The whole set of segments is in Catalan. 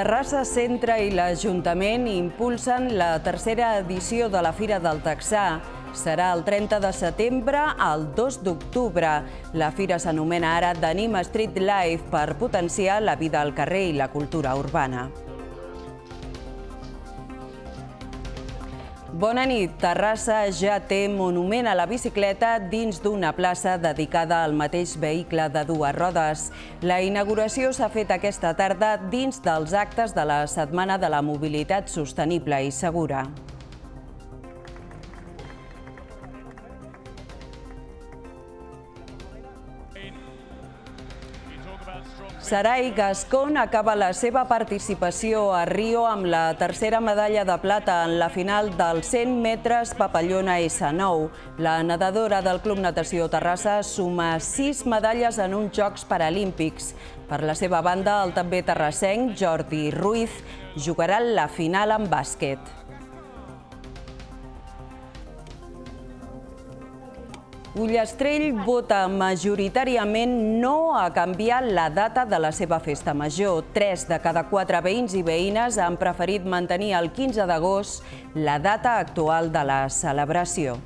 Terrassa Centre i l'Ajuntament impulsen la tercera edició de la Fira del Texà. Serà el 30 de setembre al 2 d'octubre. La fira s'anomena ara Denim Street Life per potenciar la vida al carrer i la cultura urbana. Bona nit. Terrassa ja té monument a la bicicleta dins d'una plaça dedicada al mateix vehicle de dues rodes. La inauguració s'ha fet aquesta tarda dins dels actes de la Setmana de la Mobilitat Sostenible i Segura. Sarai Gascon acaba la seva participació a Rio amb la tercera medalla de plata en la final del 100 metres papallona S9. La nedadora del Club Natació Terrassa suma 6 medalles en uns Jocs Paralímpics. Per la seva banda, el també terrassenc Jordi Ruiz jugarà la final en bàsquet. Ullastrell vota majoritàriament no a canviar la data de la seva festa major. Tres de cada quatre veïns i veïnes han preferit mantenir el 15 d'agost la data actual de la celebració.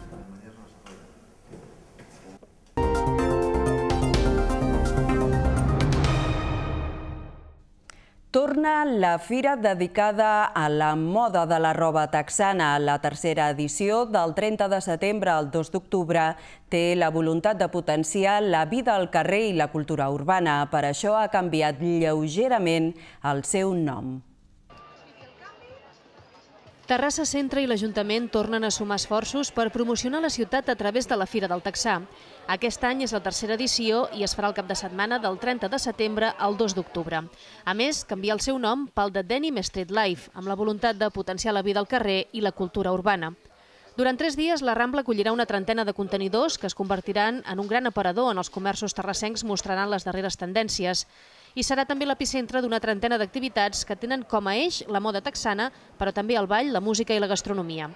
Torna la fira dedicada a la moda de la roba texana. La tercera edició, del 30 de setembre al 2 d'octubre, té la voluntat de potenciar la vida al carrer i la cultura urbana. Per això ha canviat lleugerament el seu nom. Terrassa Centre i l'Ajuntament tornen a sumar esforços per promocionar la ciutat a través de la Fira del Texà. Aquest any és la tercera edició i es farà el cap de setmana del 30 de setembre al 2 d'octubre. A més, canvia el seu nom pel de Denim Street Life, amb la voluntat de potenciar la vida al carrer i la cultura urbana. Durant tres dies, la Rambla acollirà una trentena de contenidors que es convertiran en un gran aparador on els comerços terrassencs mostraran les darreres tendències i serà també l'epicentre d'una trentena d'activitats que tenen com a eix la moda texana, però també el ball, la música i la gastronomia.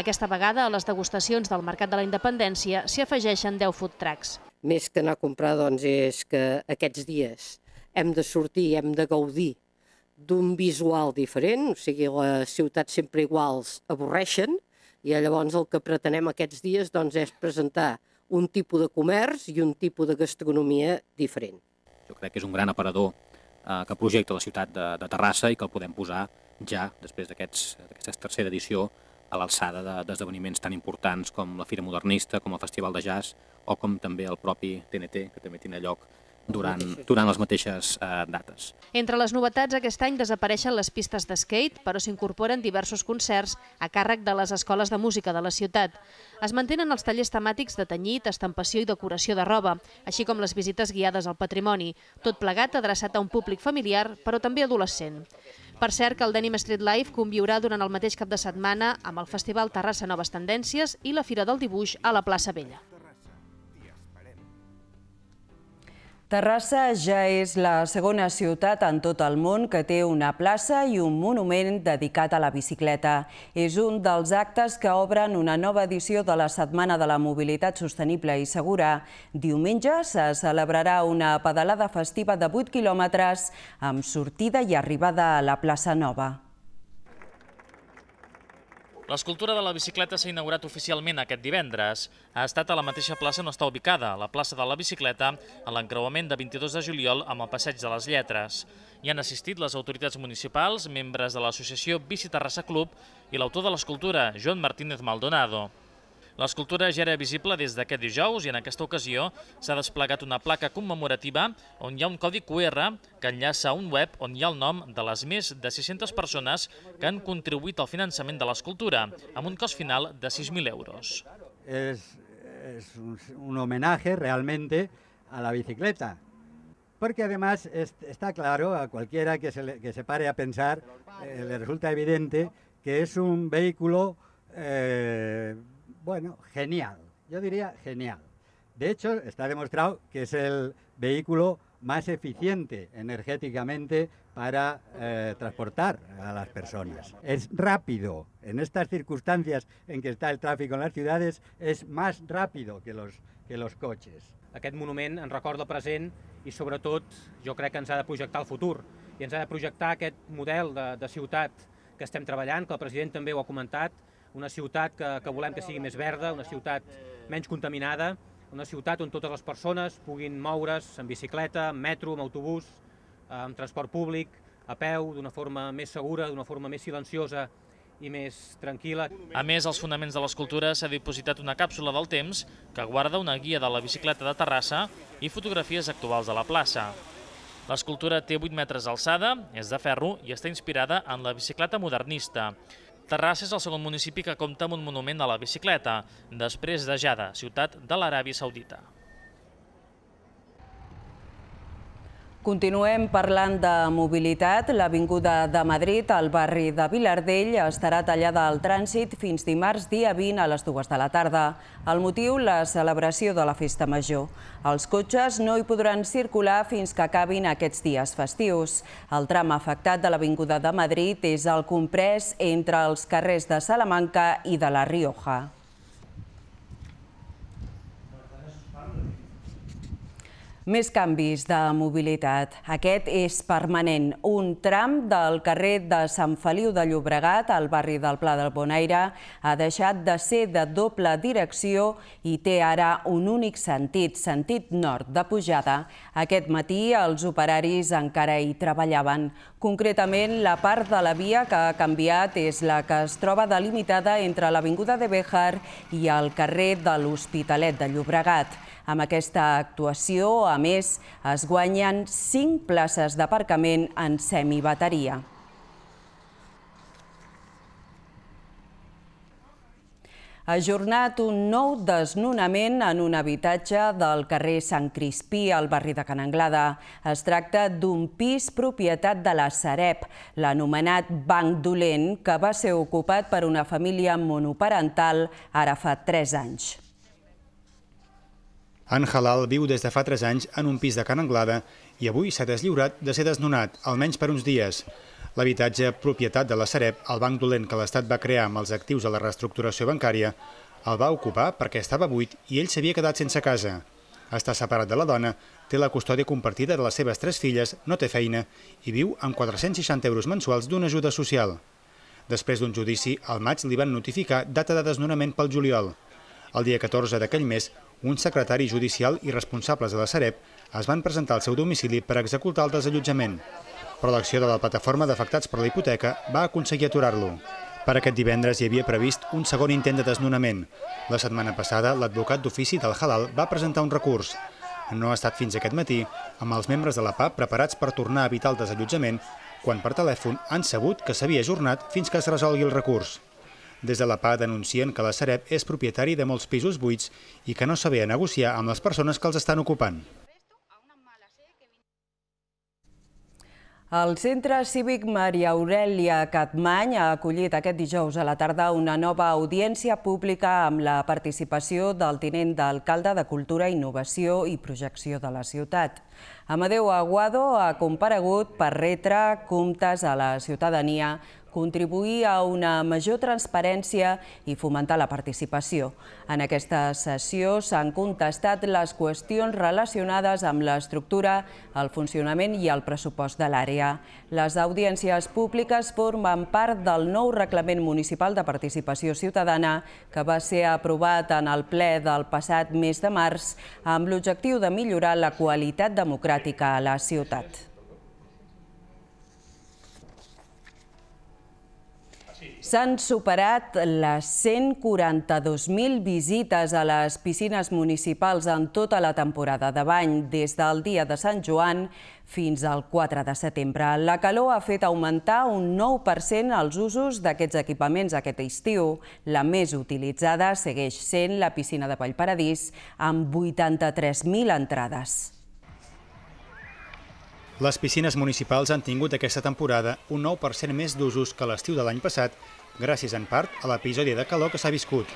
Aquesta vegada, a les degustacions del Mercat de la Independència s'hi afegeixen 10 food trucks. Més que anar a comprar, doncs, és que aquests dies hem de sortir, hem de gaudir d'un visual diferent, o sigui, les ciutats sempre iguals avorreixen, i llavors el que pretenem aquests dies doncs, és presentar un tipus de comerç i un tipus de gastronomia diferent. Jo crec que és un gran aparador eh, que projecta la ciutat de, de Terrassa i que el podem posar ja, després d'aquesta tercera edició, a l'alçada d'esdeveniments tan importants com la Fira Modernista, com el Festival de Jazz o com també el propi TNT, que també tindrà lloc durant, durant les mateixes eh, dates. Entre les novetats, aquest any desapareixen les pistes de skate, però s'incorporen diversos concerts a càrrec de les escoles de música de la ciutat. Es mantenen els tallers temàtics de tenyit, estampació i decoració de roba, així com les visites guiades al patrimoni, tot plegat adreçat a un públic familiar, però també adolescent. Per cert, que el Denim Street Life conviurà durant el mateix cap de setmana amb el Festival Terrassa Noves Tendències i la Fira del Dibuix a la plaça Vella. Terrassa ja és la segona ciutat en tot el món que té una plaça i un monument dedicat a la bicicleta. És un dels actes que obren una nova edició de la Setmana de la Mobilitat Sostenible i Segura. Diumenge se celebrarà una pedalada festiva de 8 quilòmetres amb sortida i arribada a la plaça Nova. L'escultura de la bicicleta s'ha inaugurat oficialment aquest divendres. Ha estat a la mateixa plaça on està ubicada, la plaça de la bicicleta, a l'encreuament de 22 de juliol amb el Passeig de les Lletres. Hi han assistit les autoritats municipals, membres de l'associació Bici Terrassa Club i l'autor de l'escultura, Joan Martínez Maldonado. L'escultura ja era visible des d'aquest dijous i en aquesta ocasió s'ha desplegat una placa commemorativa on hi ha un codi QR que enllaça a un web on hi ha el nom de les més de 600 persones que han contribuït al finançament de l'escultura, amb un cost final de 6.000 euros. És, és un, un realment a la bicicleta, a més, està claro, a qualsevol que se, que se pare a pensar, eh, le resulta evident que és un vehicle eh, Bueno, genial. Yo diría genial. De hecho, está demostrado que es el vehículo más eficiente energéticamente para eh, transportar a las personas. Es rápido. En estas circunstancias en que está el tráfico en las ciudades, es más rápido que los, que los monumento Aquest monument ens recorda el present sobre sobretot, jo crec que ens ha de projectar el futuro. Y ens ha de projectar aquest model de, ciudad ciutat que estem treballant, que el president també ho ha comentat, una ciutat que, que volem que sigui més verda, una ciutat menys contaminada, una ciutat on totes les persones puguin moure's en bicicleta, en metro, en autobús, eh, amb transport públic, a peu, d'una forma més segura, d'una forma més silenciosa i més tranquil·la. A més, als Fonaments de l'escultura s'ha dipositat una càpsula del temps que guarda una guia de la bicicleta de Terrassa i fotografies actuals de la plaça. L'escultura té 8 metres d'alçada, és de ferro i està inspirada en la bicicleta modernista. Terrassa és el segon municipi que compta amb un monument a la bicicleta, després de Jada, ciutat de l'Aràbia Saudita. Continuem parlant de mobilitat. L'Avinguda de Madrid, al barri de Vilardell, estarà tallada al trànsit fins dimarts dia 20 a les dues de la tarda. El motiu, la celebració de la Festa Major. Els cotxes no hi podran circular fins que acabin aquests dies festius. El tram afectat de l'Avinguda de Madrid és el comprès entre els carrers de Salamanca i de la Rioja. Més canvis de mobilitat. Aquest és permanent. Un tram del carrer de Sant Feliu de Llobregat, al barri del Pla del Bonaire, ha deixat de ser de doble direcció i té ara un únic sentit, sentit nord de pujada. Aquest matí els operaris encara hi treballaven. Concretament, la part de la via que ha canviat és la que es troba delimitada entre l'Avinguda de Béjar i el carrer de l'Hospitalet de Llobregat. Amb aquesta actuació, a més, es guanyen 5 places d'aparcament en semibateria. ajornat un nou desnonament en un habitatge del carrer Sant Crispí, al barri de Can Anglada. Es tracta d'un pis propietat de la Sareb, l'anomenat Banc Dolent, que va ser ocupat per una família monoparental ara fa 3 anys. En Halal viu des de fa 3 anys en un pis de Can Anglada i avui s'ha deslliurat de ser desnonat, almenys per uns dies. L'habitatge, propietat de la Sareb, el banc dolent que l'Estat va crear amb els actius de la reestructuració bancària, el va ocupar perquè estava buit i ell s'havia quedat sense casa. Està separat de la dona, té la custòdia compartida de les seves tres filles, no té feina i viu amb 460 euros mensuals d'una ajuda social. Després d'un judici, al maig li van notificar data de desnonament pel juliol. El dia 14 d'aquell mes un secretari judicial i responsables de la Sareb es van presentar al seu domicili per executar el desallotjament, però l'acció de la plataforma d'afectats per la hipoteca va aconseguir aturar-lo. Per aquest divendres hi havia previst un segon intent de desnonament. La setmana passada, l'advocat d'ofici del Halal va presentar un recurs. No ha estat fins aquest matí, amb els membres de la PAP preparats per tornar a evitar el desallotjament, quan per telèfon han sabut que s'havia ajornat fins que es resolgui el recurs. Des de la PA denuncien que la Sareb és propietari de molts pisos buits i que no sabia negociar amb les persones que els estan ocupant. El Centre Cívic Maria Aurelia Catmany ha acollit aquest dijous a la tarda una nova audiència pública amb la participació del tinent d'alcalde de Cultura, Innovació i Projecció de la ciutat. Amadeu Aguado ha comparegut per retre comptes a la ciutadania contribuir a una major transparència i fomentar la participació. En aquesta sessió s'han contestat les qüestions relacionades amb l'estructura, el funcionament i el pressupost de l'àrea. Les audiències públiques formen part del nou Reglament Municipal de Participació Ciutadana que va ser aprovat en el ple del passat mes de març amb l'objectiu de millorar la qualitat democràtica a la ciutat. S'han superat les 142.000 visites a les piscines municipals en tota la temporada de bany, des del dia de Sant Joan fins al 4 de setembre. La calor ha fet augmentar un 9% els usos d'aquests equipaments aquest estiu. La més utilitzada segueix sent la piscina de Vallparadís, amb 83.000 entrades. Les piscines municipals han tingut aquesta temporada un 9% més d'usos que l'estiu de l'any passat, gràcies en part a l'episodi de calor que s'ha viscut.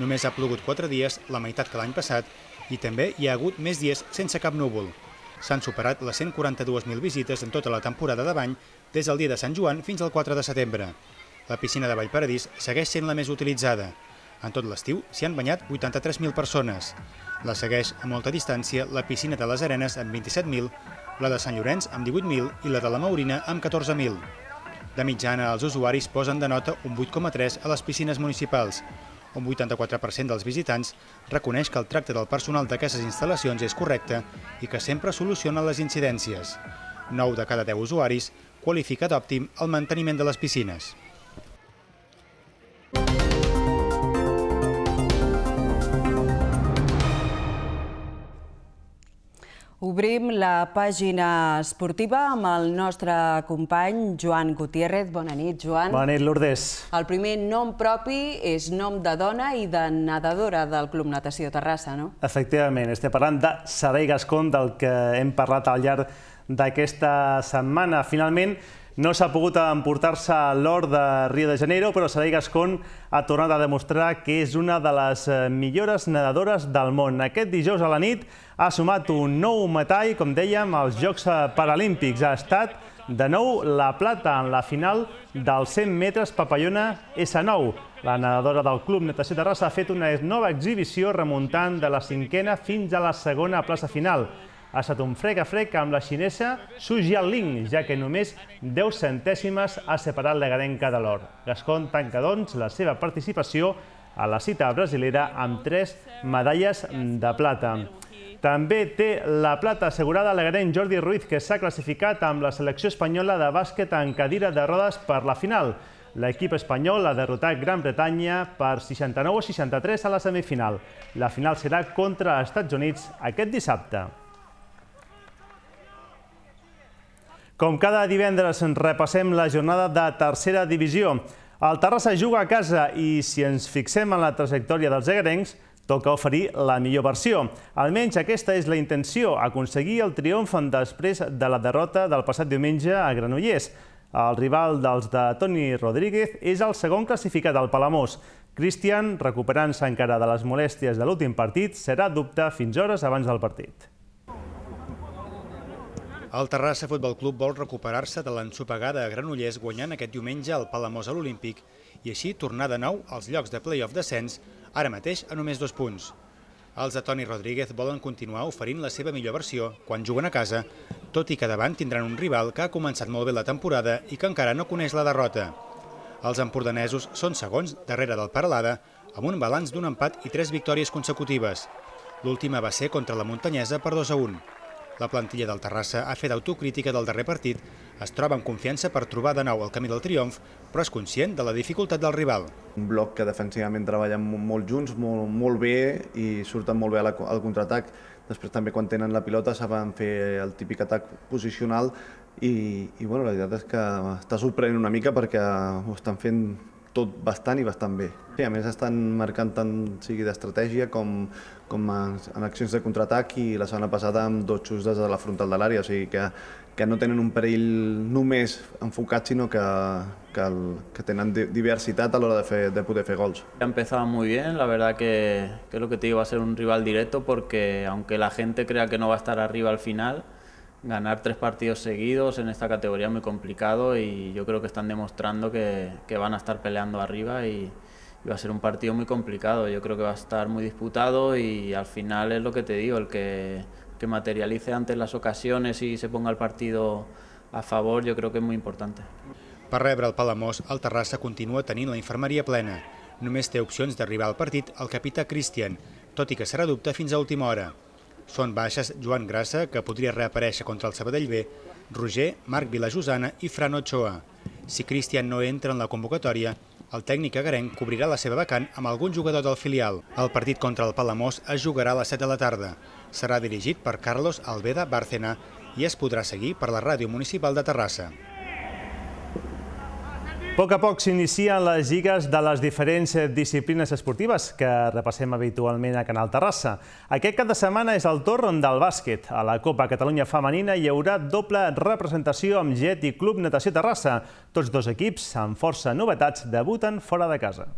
Només ha plogut 4 dies, la meitat que l'any passat, i també hi ha hagut més dies sense cap núvol. S'han superat les 142.000 visites en tota la temporada de bany, des del dia de Sant Joan fins al 4 de setembre. La piscina de Vallparadís segueix sent la més utilitzada. En tot l'estiu s'hi han banyat 83.000 persones. La segueix a molta distància la piscina de les Arenes amb 27.000 la de Sant Llorenç amb 18.000 i la de la Maurina amb 14.000. De mitjana, els usuaris posen de nota un 8,3 a les piscines municipals. Un 84% dels visitants reconeix que el tracte del personal d'aquestes instal·lacions és correcte i que sempre soluciona les incidències. 9 de cada 10 usuaris qualifica d'òptim el manteniment de les piscines. Obrim la pàgina esportiva amb el nostre company Joan Gutiérrez. Bona nit, Joan. Bona nit, Lourdes. El primer nom propi és nom de dona i de nedadora del Club Natació Terrassa, no? Efectivament, estem parlant de Sarai Gascon, del que hem parlat al llarg d'aquesta setmana. Finalment, no s'ha pogut emportar-se l'or de Rio de Janeiro, però Sarai Gascon ha tornat a demostrar que és una de les millores nedadores del món. Aquest dijous a la nit, ha sumat un nou metall, com dèiem, als Jocs Paralímpics. Ha estat de nou la plata en la final dels 100 metres papallona S9. La nedadora del Club Natació Terrassa ha fet una nova exhibició remuntant de la cinquena fins a la segona plaça final. Ha estat un frec a frec amb la xinesa Su Jianling, ja que només 10 centèsimes ha separat la garenca de l'or. Gascon tanca, doncs, la seva participació a la cita brasilera amb 3 medalles de plata. També té la plata assegurada l'agrenc Jordi Ruiz, que s'ha classificat amb la selecció espanyola de bàsquet en cadira de rodes per la final. L'equip espanyol ha derrotat Gran Bretanya per 69 a 63 a la semifinal. La final serà contra els Estats Units aquest dissabte. Com cada divendres, repassem la jornada de tercera divisió. El Terrassa juga a casa i si ens fixem en la trajectòria dels egarencs, Toca oferir la millor versió. Almenys aquesta és la intenció, aconseguir el triomf després de la derrota del passat diumenge a Granollers. El rival dels de Toni Rodríguez és el segon classificat al Palamós. Cristian, recuperant-se encara de les molèsties de l'últim partit, serà dubte fins hores abans del partit. El Terrassa Futbol Club vol recuperar-se de l'ensopegada a Granollers guanyant aquest diumenge el Palamós a l'Olímpic i així tornar de nou als llocs de play-off descents ara mateix a només dos punts. Els de Toni Rodríguez volen continuar oferint la seva millor versió quan juguen a casa, tot i que davant tindran un rival que ha començat molt bé la temporada i que encara no coneix la derrota. Els empordanesos són segons darrere del Paralada, amb un balanç d'un empat i tres victòries consecutives. L'última va ser contra la Montanyesa per 2 a 1. La plantilla del Terrassa ha fet autocrítica del darrer partit, es troba amb confiança per trobar de nou el camí del triomf, però és conscient de la dificultat del rival. Un bloc que defensivament treballa molt junts, molt, molt bé i surten molt bé al contraatac. Després també quan tenen la pilota saben fer el típic atac posicional i, i bueno, la veritat és que està sorprenent una mica perquè ho estan fent tot bastant i bastant bé. I a més estan marcant tant sigui d'estratègia com con en acciones de contraataque y la semana pasada dos chusdas de la frontal del área, así que, que no tienen un peril només en sinó que, que, el, diversidad a la de, de poder hacer gols. Ha empezado muy bien, la verdad que, que lo que te iba va a ser un rival directo porque aunque la gente crea que no va a estar arriba al final, ganar tres partidos seguidos en esta categoría es muy complicado y yo creo que están demostrando que, que van a estar peleando arriba y, va a ser un partido muy complicado. Yo creo que va a estar muy disputado y al final es lo que te digo, el que, que materialice antes las ocasiones y se ponga el partido a favor, yo creo que es muy importante. Para rebre el Palamós, el Terrassa continua tenint la infermeria plena. Només té opcions d'arribar al partit el capità Cristian, tot i que serà dubte fins a última hora. Son baixes Joan Grasa, que podría reaparecer contra el Sabadell B, Roger, Marc Vilajosana y Fran Ochoa. Si Cristian no entra en la convocatoria, El tècnic agarenc cobrirà la seva vacant amb algun jugador del filial. El partit contra el Palamós es jugarà a les 7 de la tarda. Serà dirigit per Carlos Alveda Bárcena i es podrà seguir per la ràdio municipal de Terrassa poc a poc s'inicien les lligues de les diferents disciplines esportives que repassem habitualment a Canal Terrassa. Aquest cap de setmana és el torn del bàsquet. A la Copa Catalunya Femenina hi haurà doble representació amb Jet i Club Natació Terrassa. Tots dos equips, amb força novetats, debuten fora de casa.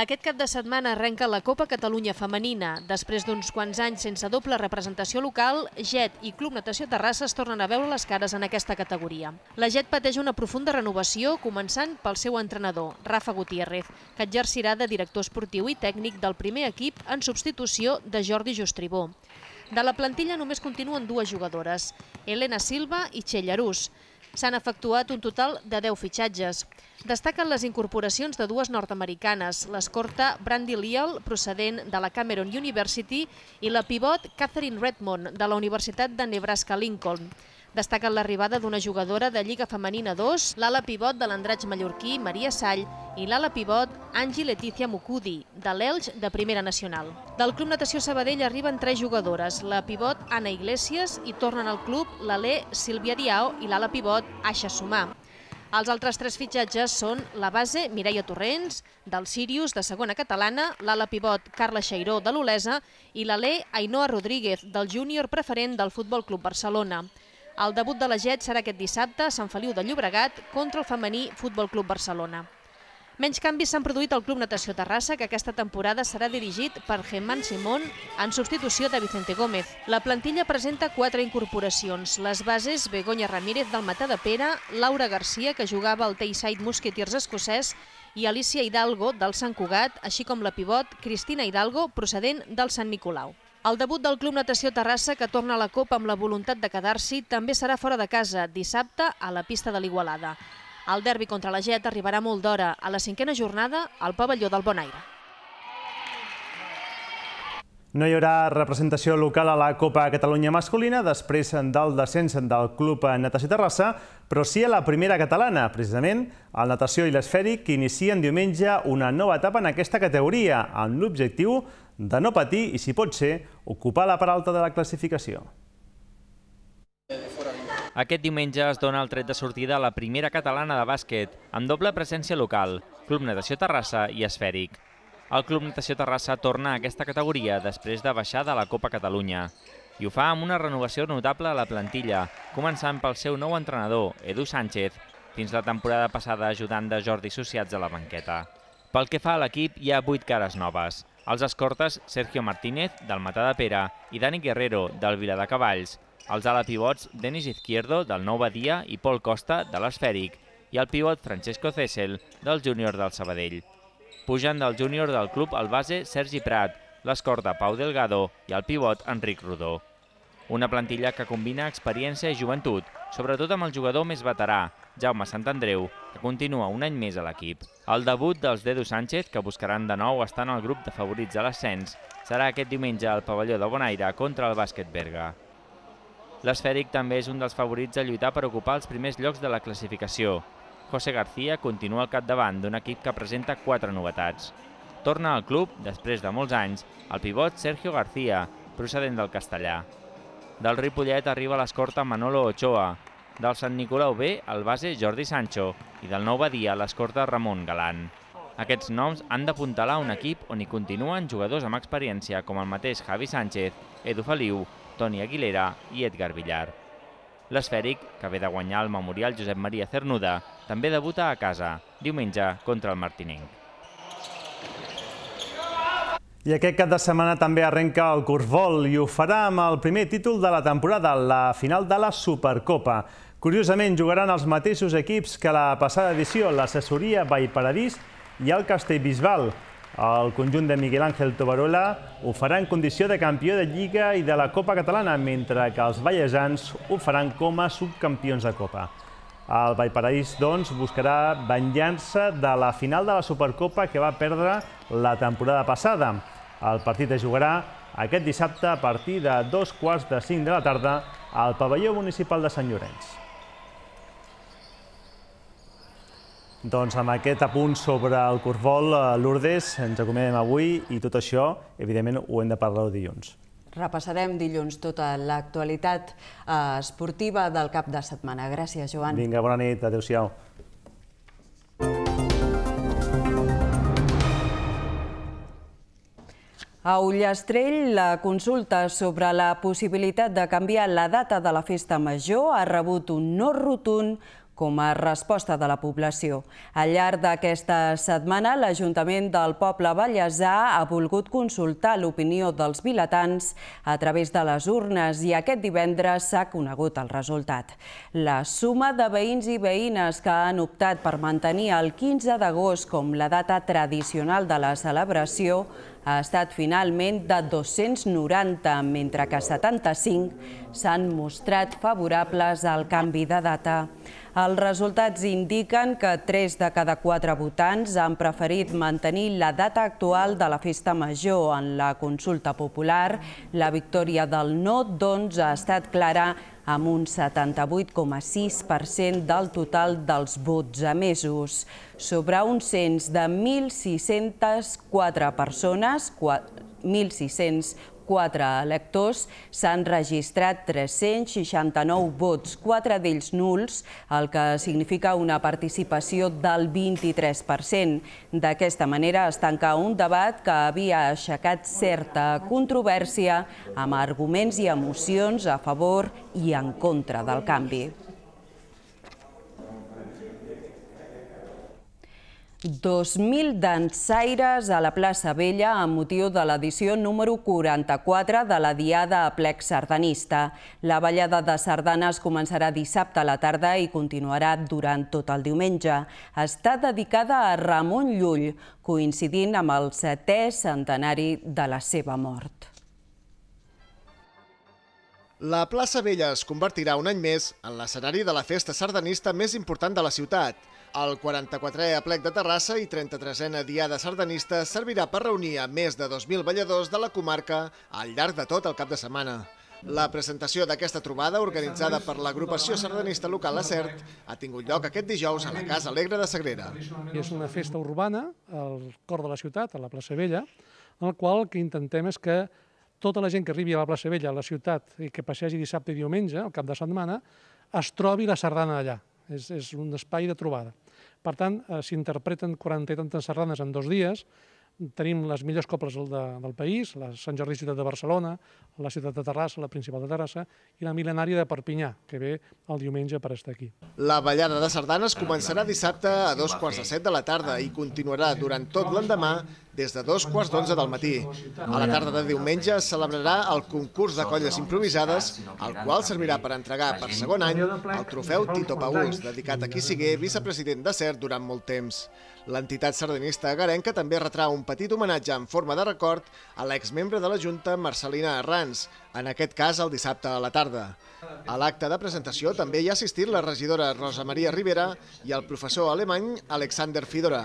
Aquest cap de setmana arrenca la Copa Catalunya Femenina. Després d'uns quants anys sense doble representació local, JET i Club Natació Terrassa es tornen a veure les cares en aquesta categoria. La JET pateix una profunda renovació, començant pel seu entrenador, Rafa Gutiérrez, que exercirà de director esportiu i tècnic del primer equip en substitució de Jordi Justribó. De la plantilla només continuen dues jugadores, Elena Silva i Txell Arús, s'han efectuat un total de 10 fitxatges. Destaquen les incorporacions de dues nord-americanes, l'escorta Brandy Leal, procedent de la Cameron University, i la pivot Catherine Redmond, de la Universitat de Nebraska-Lincoln destaquen l'arribada d'una jugadora de Lliga Femenina 2, l'ala pivot de l'Andratx mallorquí, Maria Sall, i l'ala pivot Angi Letícia Mucudi, de l'Elx de Primera Nacional. Del Club Natació Sabadell arriben tres jugadores, la pivot Anna Iglesias i tornen al club l'alè Sílvia Diao i l'ala pivot Aixa Sumà. Els altres tres fitxatges són la base Mireia Torrents, del Sirius, de segona catalana, l'ala pivot Carla Xairó, de l'Olesa, i l'alè Ainhoa Rodríguez, del júnior preferent del Futbol Club Barcelona. El debut de la JET serà aquest dissabte a Sant Feliu de Llobregat contra el femení Futbol Club Barcelona. Menys canvis s'han produït al Club Natació Terrassa, que aquesta temporada serà dirigit per Germán Simón en substitució de Vicente Gómez. La plantilla presenta quatre incorporacions. Les bases Begoña Ramírez del Matà de Pere, Laura García, que jugava al Tayside Musketeers escocès, i Alicia Hidalgo del Sant Cugat, així com la pivot Cristina Hidalgo, procedent del Sant Nicolau. El debut del Club Natació Terrassa, que torna a la Copa amb la voluntat de quedar-s'hi, també serà fora de casa, dissabte, a la pista de l'Igualada. El derbi contra la Jet arribarà molt d'hora, a la cinquena jornada, al pavelló del Bonaire. No hi haurà representació local a la Copa Catalunya masculina després del descens del Club Natació Terrassa, però sí a la primera catalana, precisament, el natació i l'esfèric inicien diumenge una nova etapa en aquesta categoria, amb l'objectiu de no patir i, si pot ser, ocupar la part alta de la classificació. Aquest diumenge es dona el tret de sortida a la primera catalana de bàsquet, amb doble presència local, Club Natació Terrassa i Esfèric. El Club Natació Terrassa torna a aquesta categoria després de baixar de la Copa Catalunya. I ho fa amb una renovació notable a la plantilla, començant pel seu nou entrenador, Edu Sánchez, fins la temporada passada ajudant de Jordi Sociats a la banqueta. Pel que fa a l'equip, hi ha vuit cares noves. Els escortes Sergio Martínez, del Matà de Pere, i Dani Guerrero, del Vila de Cavalls. Els ala pivots Denis Izquierdo, del Nou Badia, i Pol Costa, de l'Esfèric. I el pivot Francesco Cessel, del júnior del Sabadell. Pujant del júnior del club al base Sergi Prat, l'escorta Pau Delgado i el pivot Enric Rodó. Una plantilla que combina experiència i joventut, sobretot amb el jugador més veterà, Jaume Sant Andreu, que continua un any més a l'equip. El debut dels Dedo Sánchez, que buscaran de nou estar en el grup de favorits a l'ascens, serà aquest diumenge al pavelló de Bonaire contra el bàsquet Berga. L'esfèric també és un dels favorits a lluitar per ocupar els primers llocs de la classificació. José García continua al capdavant d'un equip que presenta quatre novetats. Torna al club, després de molts anys, el pivot Sergio García, procedent del castellà. Del Ripollet arriba a l'escorta Manolo Ochoa, del Sant Nicolau B, el base Jordi Sancho, i del nou Badia, l'escorta Ramon Galán. Aquests noms han d'apuntalar un equip on hi continuen jugadors amb experiència com el mateix Javi Sánchez, Edu Feliu, Toni Aguilera i Edgar Villar. L'esfèric, que ve de guanyar el memorial Josep Maria Cernuda, també debuta a casa, diumenge contra el Martinenc. I aquest cap de setmana també arrenca el curs i ho farà amb el primer títol de la temporada, la final de la Supercopa. Curiosament, jugaran els mateixos equips que la passada edició, l'assessoria Vallparadís i el Castellbisbal. El conjunt de Miguel Ángel Tobarola ho farà en condició de campió de Lliga i de la Copa Catalana, mentre que els ballesans ho faran com a subcampions de Copa. El Vallparadís, doncs, buscarà venjança de la final de la Supercopa que va perdre la temporada passada. El partit es jugarà aquest dissabte a partir de dos quarts de cinc de la tarda al pavelló municipal de Sant Llorenç. Doncs amb aquest apunt sobre el Corbol, eh, Lourdes, ens acomiadem avui i tot això, evidentment, ho hem de parlar dilluns. Repassarem dilluns tota l'actualitat eh, esportiva del cap de setmana. Gràcies, Joan. Vinga, bona nit. Adéu-siau. A Ullastrell, la consulta sobre la possibilitat de canviar la data de la festa major ha rebut un no rotund com a resposta de la població. Al llarg d'aquesta setmana, l'Ajuntament del Poble Vallèsà ha volgut consultar l'opinió dels vilatans a través de les urnes i aquest divendres s'ha conegut el resultat. La suma de veïns i veïnes que han optat per mantenir el 15 d'agost com la data tradicional de la celebració ha estat finalment de 290, mentre que 75 s'han mostrat favorables al canvi de data. Els resultats indiquen que 3 de cada 4 votants han preferit mantenir la data actual de la festa major en la consulta popular. La victòria del no, doncs, ha estat clara amb un 78,6% del total dels vots emesos. Sobre un cens de 1.604 persones, 4 electors s'han registrat 369 vots, 4 d'ells nuls, el que significa una participació del 23%. D'aquesta manera es tanca un debat que havia aixecat certa controvèrsia amb arguments i emocions a favor i en contra del canvi. 2.000 dansaires a la plaça Vella amb motiu de l'edició número 44 de la Diada a Plec Sardanista. La ballada de sardanes començarà dissabte a la tarda i continuarà durant tot el diumenge. Està dedicada a Ramon Llull, coincidint amb el setè centenari de la seva mort. La plaça Vella es convertirà un any més en l'escenari de la festa sardanista més important de la ciutat. El 44è aplec de Terrassa i 33 ena Diada Sardanista servirà per reunir a més de 2.000 balladors de la comarca al llarg de tot el cap de setmana. La presentació d'aquesta trobada, organitzada per l'agrupació sardanista local a CERT, ha tingut lloc aquest dijous a la Casa Alegre de Sagrera. És una festa urbana al cor de la ciutat, a la plaça Vella, en la qual el que intentem és que tota la gent que arribi a la plaça Vella, a la ciutat, i que passegi dissabte i diumenge, al cap de setmana, es trobi la sardana allà. És, és un espai de trobada. Per tant, eh, s'interpreten 40 i tantes sardanes en dos dies, tenim les millors cobles de, del país, la Sant Jordi Ciutat de Barcelona, la Ciutat de Terrassa, la Principal de Terrassa, i la mil·lenària de Perpinyà, que ve el diumenge per estar aquí. La ballada de sardanes començarà dissabte a dos quarts de set de la tarda i continuarà durant tot l'endemà des de dos quarts d'onze del matí. A la tarda de diumenge es celebrarà el concurs de colles improvisades, el qual servirà per entregar per segon any el trofeu Tito Paús, dedicat a qui sigui vicepresident de CERT durant molt temps. L'entitat sardanista Garenca també retrà un petit homenatge en forma de record a l'exmembre de la Junta Marcelina Arrans, en aquest cas el dissabte a la tarda. A l'acte de presentació també hi ha assistit la regidora Rosa Maria Rivera i el professor alemany Alexander Fidora.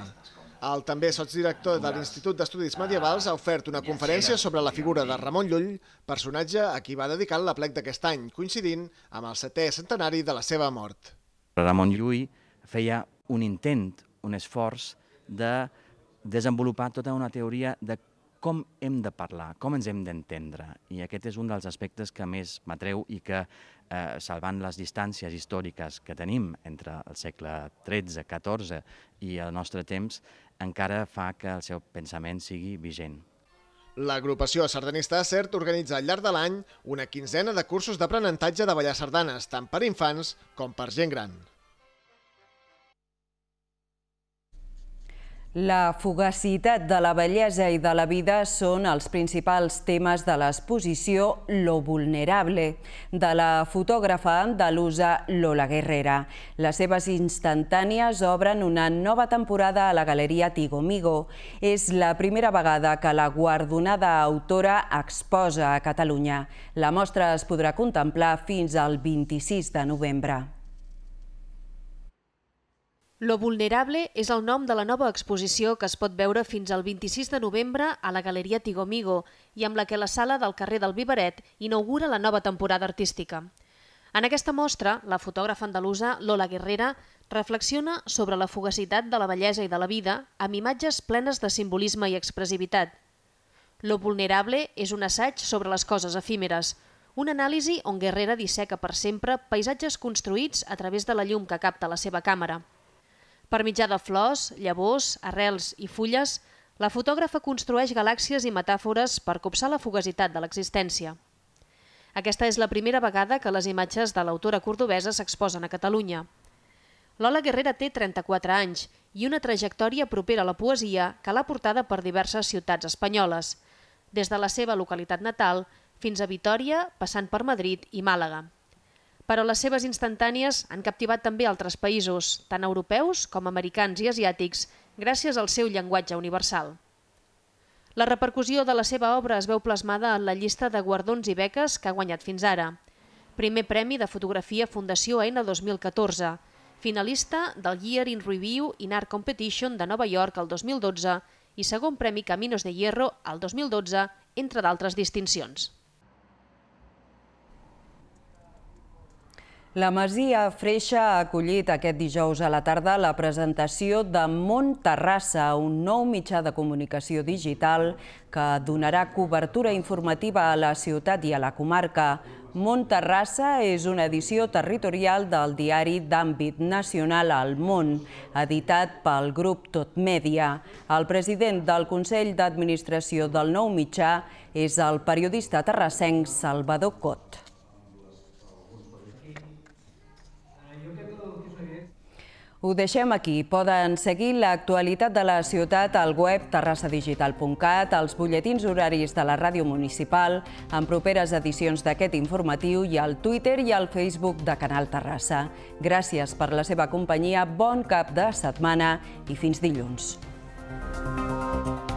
El també sotsdirector de l'Institut d'Estudis Medievals ha ofert una conferència sobre la figura de Ramon Llull, personatge a qui va dedicar l'aplec d'aquest any, coincidint amb el setè centenari de la seva mort. Ramon Llull feia un intent, un esforç de desenvolupar tota una teoria de com hem de parlar, com ens hem d'entendre. I aquest és un dels aspectes que més m'atreu i que, eh, salvant les distàncies històriques que tenim entre el segle XIII, XIV i el nostre temps, encara fa que el seu pensament sigui vigent. L'agrupació sardanista CERT organitza al llarg de l'any una quinzena de cursos d'aprenentatge de ballar sardanes, tant per infants com per gent gran. La fugacitat de la bellesa i de la vida són els principals temes de l'exposició Lo Vulnerable, de la fotògrafa andalusa Lola Guerrera. Les seves instantànies obren una nova temporada a la Galeria Tigo Migo. És la primera vegada que la guardonada autora exposa a Catalunya. La mostra es podrà contemplar fins al 26 de novembre. Lo Vulnerable és el nom de la nova exposició que es pot veure fins al 26 de novembre a la Galeria Tigomigo i amb la que la sala del carrer del Viveret inaugura la nova temporada artística. En aquesta mostra, la fotògrafa andalusa Lola Guerrera reflexiona sobre la fugacitat de la bellesa i de la vida amb imatges plenes de simbolisme i expressivitat. Lo Vulnerable és un assaig sobre les coses efímeres, un anàlisi on Guerrera disseca per sempre paisatges construïts a través de la llum que capta la seva càmera – per mitjà de flors, llavors, arrels i fulles, la fotògrafa construeix galàxies i metàfores per copsar la fugacitat de l'existència. Aquesta és la primera vegada que les imatges de l'autora cordobesa s'exposen a Catalunya. Lola Guerrera té 34 anys i una trajectòria propera a la poesia que l'ha portada per diverses ciutats espanyoles, des de la seva localitat natal fins a Vitoria, passant per Madrid i Màlaga però les seves instantànies han captivat també altres països, tant europeus com americans i asiàtics, gràcies al seu llenguatge universal. La repercussió de la seva obra es veu plasmada en la llista de guardons i beques que ha guanyat fins ara. Primer Premi de Fotografia Fundació Aena 2014, finalista del Year in Review in Art Competition de Nova York el 2012 i segon Premi Caminos de Hierro al 2012, entre d'altres distincions. La Masia Freixa ha acollit aquest dijous a la tarda la presentació de Mont Terrassa, un nou mitjà de comunicació digital que donarà cobertura informativa a la ciutat i a la comarca. Mont Terrassa és una edició territorial del diari d'àmbit nacional al món, editat pel grup Tot Mèdia. El president del Consell d'Administració del Nou Mitjà és el periodista terrassenc Salvador Cot. Ho deixem aquí. Poden seguir l'actualitat de la ciutat al web terrassadigital.cat, els butlletins horaris de la ràdio municipal, en properes edicions d'aquest informatiu i al Twitter i al Facebook de Canal Terrassa. Gràcies per la seva companyia, bon cap de setmana i fins dilluns. Thank you.